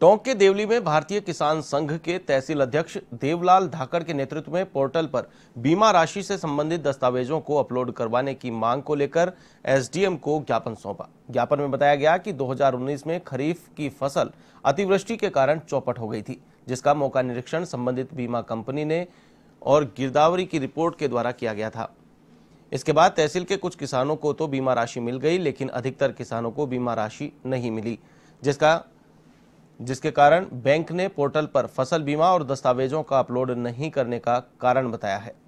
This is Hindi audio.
टोंक के देवली में भारतीय किसान संघ के तहसील अध्यक्ष देवलाल धाकर के नेतृत्व में पोर्टल पर बीमा राशि से संबंधित दस्तावेजों को अपलोड करवाने की मांग को लेकर एसडीएम को ज्ञापन सौंपा ज्ञापन में बताया गया कि 2019 में खरीफ की फसल अतिवृष्टि के कारण चौपट हो गई थी जिसका मौका निरीक्षण संबंधित बीमा कंपनी ने और गिरदावरी की रिपोर्ट के द्वारा किया गया था इसके बाद तहसील के कुछ किसानों को तो बीमा राशि मिल गई लेकिन अधिकतर किसानों को बीमा राशि नहीं मिली जिसका जिसके कारण बैंक ने पोर्टल पर फसल बीमा और दस्तावेजों का अपलोड नहीं करने का कारण बताया है